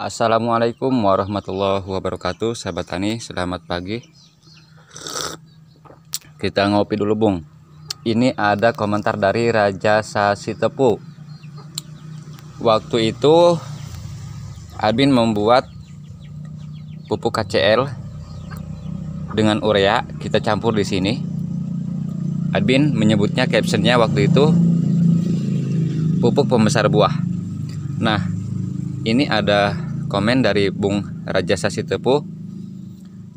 Assalamualaikum warahmatullahi wabarakatuh Sahabat Tani, selamat pagi Kita ngopi dulu Bung Ini ada komentar dari Raja Sasi Tepu Waktu itu Admin membuat pupuk KCL dengan urea kita campur di sini. Admin menyebutnya captionnya waktu itu pupuk pembesar buah. Nah, ini ada komen dari Bung Raja Tepu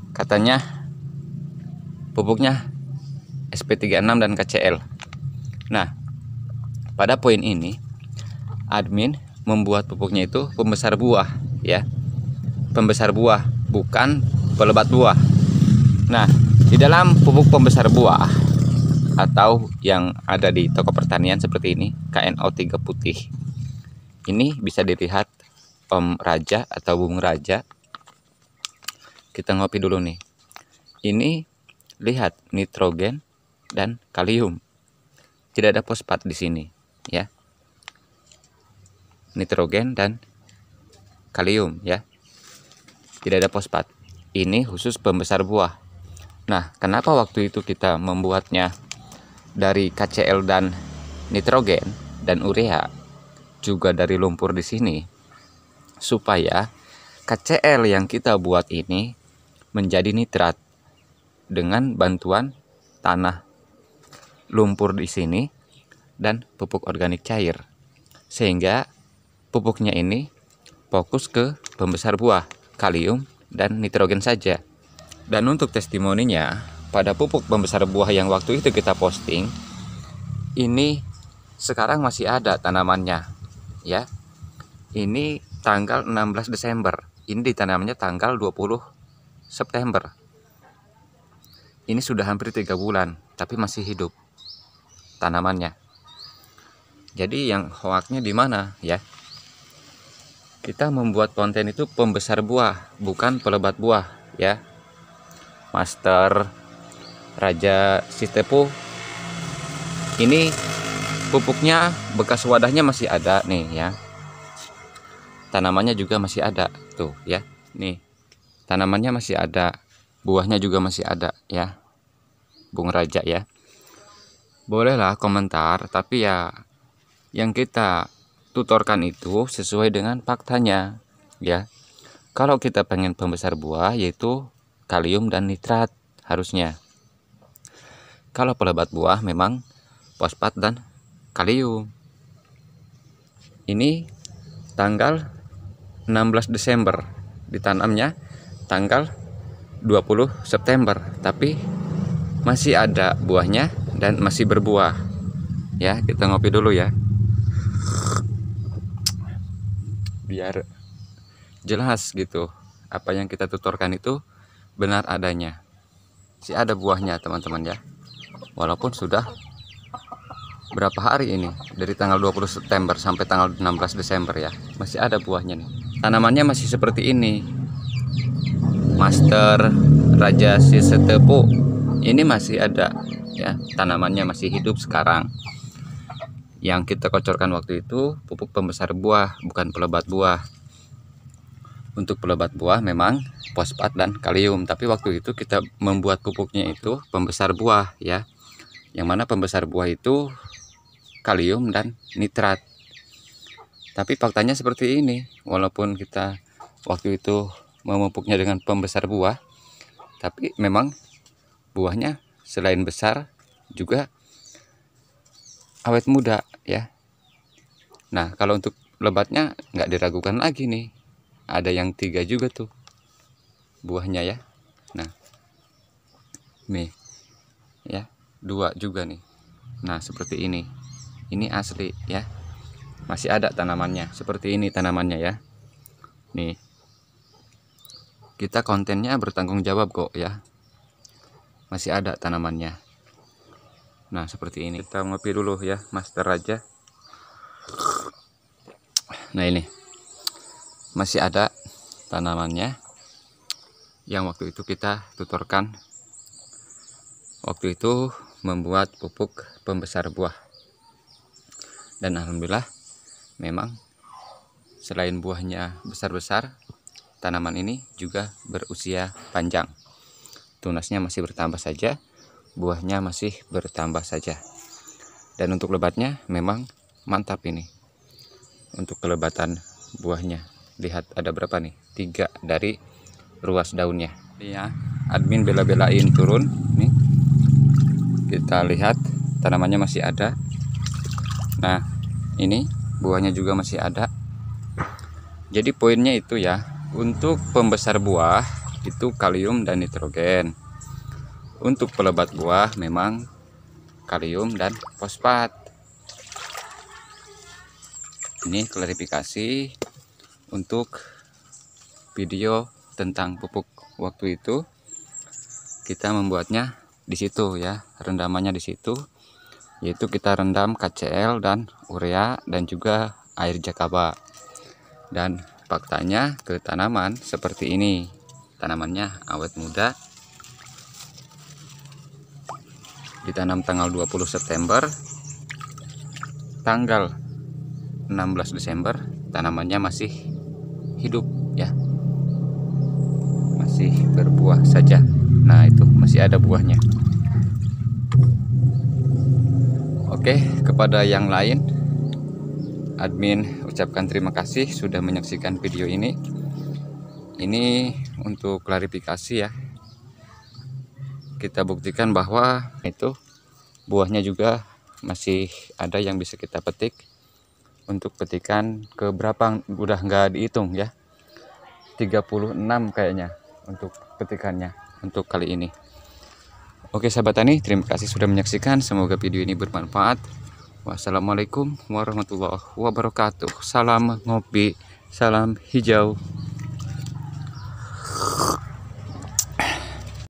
katanya pupuknya SP36 dan KCL. Nah, pada poin ini admin membuat pupuknya itu pembesar buah ya. Pembesar buah bukan pelebat buah. Nah, di dalam pupuk pembesar buah atau yang ada di toko pertanian seperti ini, KNO3 putih. Ini bisa dilihat om raja atau bung raja kita ngopi dulu nih ini lihat nitrogen dan kalium tidak ada fosfat di sini ya nitrogen dan kalium ya tidak ada fosfat ini khusus pembesar buah nah kenapa waktu itu kita membuatnya dari KCL dan nitrogen dan urea juga dari lumpur di sini supaya KCl yang kita buat ini menjadi nitrat dengan bantuan tanah lumpur di sini dan pupuk organik cair sehingga pupuknya ini fokus ke pembesar buah kalium dan nitrogen saja dan untuk testimoninya pada pupuk pembesar buah yang waktu itu kita posting ini sekarang masih ada tanamannya ya ini tanggal 16 Desember. Ini ditanamnya tanggal 20 September. Ini sudah hampir tiga bulan, tapi masih hidup tanamannya. Jadi yang hoaknya di mana ya? Kita membuat konten itu pembesar buah, bukan pelebat buah ya. Master Raja Sitepu ini pupuknya bekas wadahnya masih ada nih ya tanamannya juga masih ada tuh ya nih tanamannya masih ada buahnya juga masih ada ya Bung Raja ya bolehlah komentar tapi ya yang kita tutorkan itu sesuai dengan faktanya ya kalau kita pengen pembesar buah yaitu kalium dan nitrat harusnya kalau pelebat buah memang fosfat dan kalium ini tanggal 16 Desember ditanamnya tanggal 20 September tapi masih ada buahnya dan masih berbuah ya kita ngopi dulu ya biar jelas gitu apa yang kita tuturkan itu benar adanya si ada buahnya teman-teman ya walaupun sudah berapa hari ini dari tanggal 20 September sampai tanggal 16 Desember ya masih ada buahnya nih tanamannya masih seperti ini master raja si sisetepu ini masih ada ya tanamannya masih hidup sekarang yang kita kocorkan waktu itu pupuk pembesar buah bukan pelebat buah untuk pelebat buah memang fosfat dan kalium tapi waktu itu kita membuat pupuknya itu pembesar buah ya yang mana pembesar buah itu kalium dan nitrat tapi faktanya seperti ini walaupun kita waktu itu memupuknya dengan pembesar buah tapi memang buahnya selain besar juga awet muda ya nah kalau untuk lebatnya nggak diragukan lagi nih ada yang tiga juga tuh buahnya ya nah nih ya dua juga nih nah seperti ini ini asli ya masih ada tanamannya seperti ini tanamannya ya nih kita kontennya bertanggung jawab kok ya masih ada tanamannya nah seperti ini kita ngopi dulu ya master aja nah ini masih ada tanamannya yang waktu itu kita tutorkan waktu itu membuat pupuk pembesar buah dan alhamdulillah memang selain buahnya besar-besar, tanaman ini juga berusia panjang. Tunasnya masih bertambah saja, buahnya masih bertambah saja. Dan untuk lebatnya memang mantap ini. Untuk kelebatan buahnya. Lihat ada berapa nih? Tiga dari ruas daunnya. Ya, admin bela-belain turun nih. Kita lihat tanamannya masih ada. Nah, ini buahnya juga masih ada jadi poinnya itu ya untuk pembesar buah itu kalium dan nitrogen untuk pelebat buah memang kalium dan fosfat ini klarifikasi untuk video tentang pupuk waktu itu kita membuatnya di situ ya rendamannya di situ yaitu kita rendam KCL dan urea dan juga air jakaba dan faktanya ke tanaman seperti ini tanamannya awet muda ditanam tanggal 20 September tanggal 16 Desember tanamannya masih hidup ya masih berbuah saja nah itu masih ada buahnya Oke, kepada yang lain, admin ucapkan terima kasih sudah menyaksikan video ini. Ini untuk klarifikasi ya. Kita buktikan bahwa itu buahnya juga masih ada yang bisa kita petik. Untuk petikan ke berapa udah nggak dihitung ya. 36 kayaknya untuk petikannya untuk kali ini. Oke sahabat tani, terima kasih sudah menyaksikan. Semoga video ini bermanfaat. Wassalamualaikum warahmatullahi wabarakatuh. Salam ngopi, salam hijau.